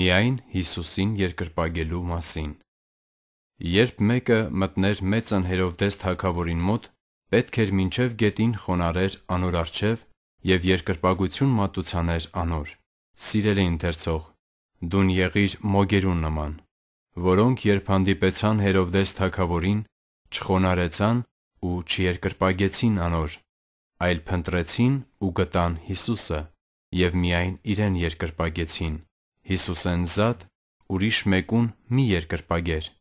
միայն Հիսուսին երկրպագելու մասին։ Երբ մեկը մտներ մեծ անհերովդես թագավորին մոտ, պետք էր մինչև գետին խոնարեր անոր արչև և երկրպագություն մատուցաներ անոր։ Սիրելի ընթերցող, դուն եղիր մոգերուն նման, որոնք երբ հանդիպեցան Հերովդես թագավորին, չխոնարեցան ու չերկրպագեցին անոր, այլ փնտրեցին ու գտան Հիսուսը եւ միայն իրեն երկրպագեցին։ Հիսուս են զատ, ուրիշ մեկուն մի երկրպագեր»։